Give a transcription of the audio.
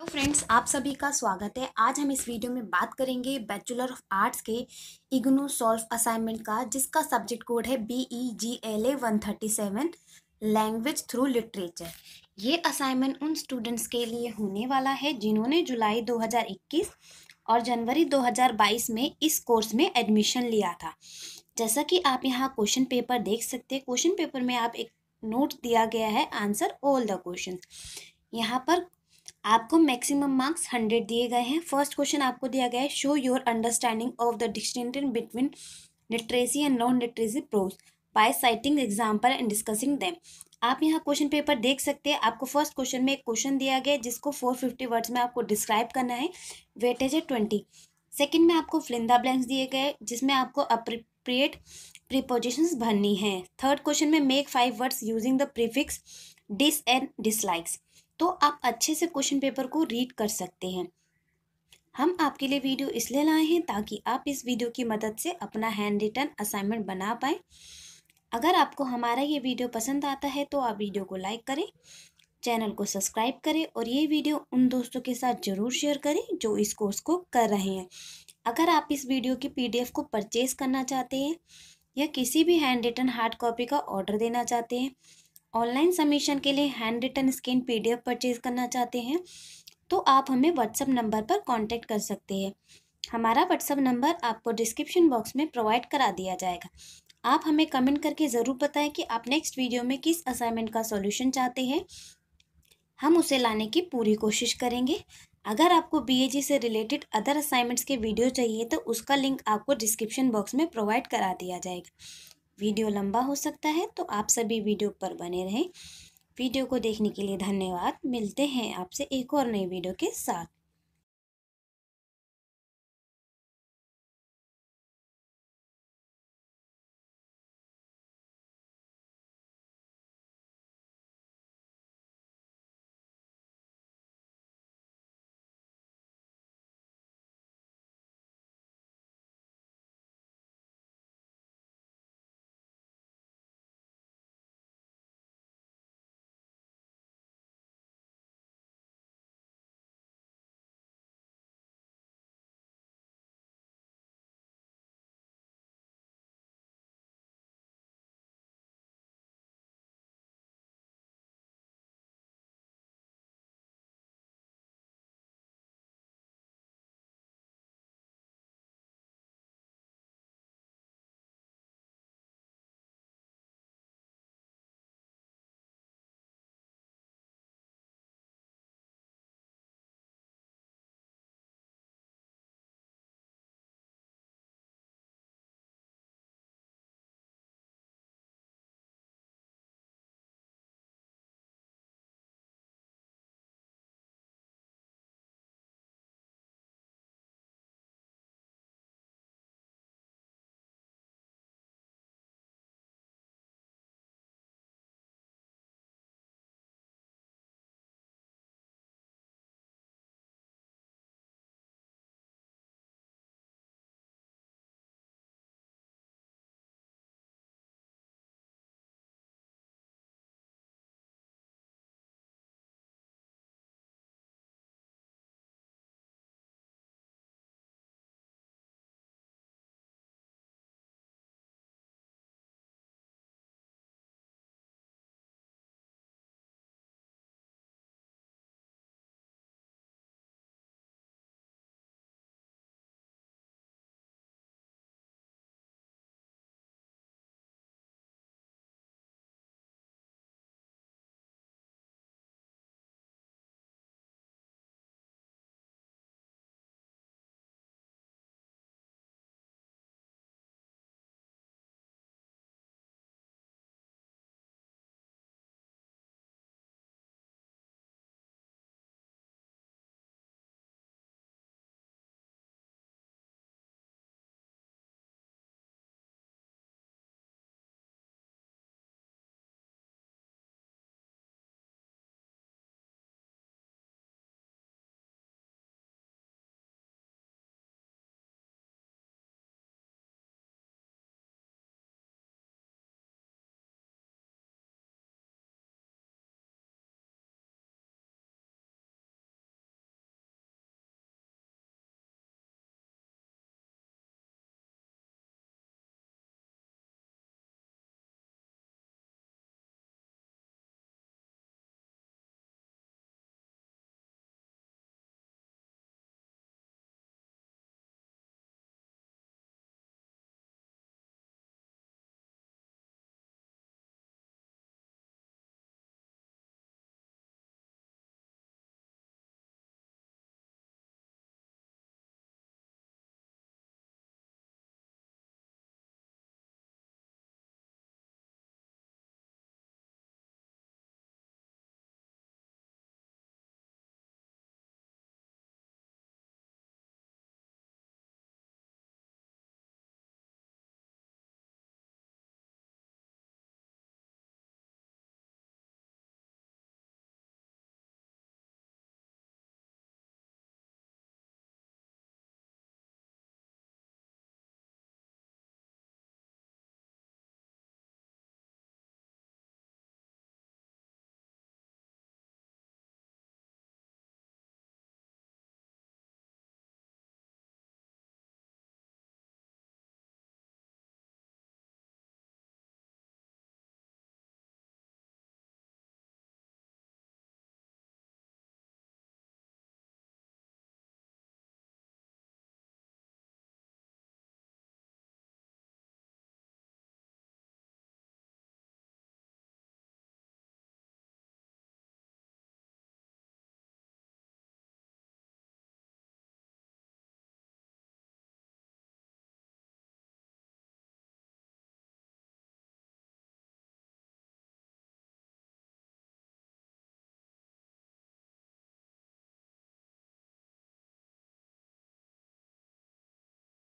तो फ्रेंड्स आप सभी का स्वागत है आज हम इस वीडियो में बात करेंगे बैचलर ऑफ आर्ट्स के इग्नू सॉल्व असाइनमेंट का जिसका सब्जेक्ट कोड है B E G L A one thirty seven language through literature ये असाइनमेंट उन स्टूडेंट्स के लिए होने वाला है जिन्होंने जुलाई 2021 और जनवरी 2022 में इस कोर्स में एडमिशन लिया था जैसा कि आप यहाँ क्वेश्चन पेपर देख सकते हैं क्वेश्चन पेपर में आप एक नोट दिया गया है आंसर ऑल द क्वेश्चन यहाँ पर आपको मैक्सिमम मार्क्स हंड्रेड दिए गए हैं फर्स्ट क्वेश्चन आपको दिया गया है show your understanding of the distinction between literacy and non literacy prose by citing example and discussing them आप यहाँ क्वेश्चन पेपर देख सकते हैं आपको फर्स्ट क्वेश्चन में एक क्वेश्चन दिया गया है जिसको फोर फिफ्टी वर्ड्स में आपको डिस्क्राइब करना है वेटेज है ट्वेंटी सेकेंड में आपको फ्लिंदा ब्लैंक्स दिए गए जिसमें आपको अप्रिप्रिएट प्रीपोजिशंस भरनी है थर्ड क्वेश्चन में make five words using the prefix dis and dislikes तो आप अच्छे से क्वेश्चन पेपर को रीड कर सकते हैं हम आपके लिए वीडियो इसलिए लाए हैं ताकि आप इस वीडियो की मदद से अपना हैंड रिटर्न असाइनमेंट बना पाएँ अगर आपको हमारा ये वीडियो पसंद आता है तो आप वीडियो को लाइक करें चैनल को सब्सक्राइब करें और ये वीडियो उन दोस्तों के साथ ज़रूर शेयर करें जो इस कोर्स को कर रहे हैं अगर आप इस वीडियो की पीडीएफ को परचेज़ करना चाहते हैं या किसी भी हैंड रिटन हार्ड कॉपी का ऑर्डर देना चाहते हैं ऑनलाइन सबमिशन के लिए hand written scanned purchase करना चाहते हैं तो आप हमें व्हाट्सअप नंबर पर कांटेक्ट कर सकते हैं हमारा व्हाट्सअप नंबर आपको डिस्क्रिप्शन बॉक्स में प्रोवाइड करा दिया जाएगा आप हमें कमेंट करके ज़रूर बताएं कि आप नेक्स्ट वीडियो में किस असाइनमेंट का सॉल्यूशन चाहते हैं हम उसे लाने की पूरी कोशिश करेंगे अगर आपको बी से रिलेटेड अदर असाइनमेंट्स के वीडियो चाहिए तो उसका लिंक आपको डिस्क्रिप्शन बॉक्स में प्रोवाइड करा दिया जाएगा वीडियो लंबा हो सकता है तो आप सभी वीडियो पर बने रहें वीडियो को देखने के लिए धन्यवाद मिलते हैं आपसे एक और नई वीडियो के साथ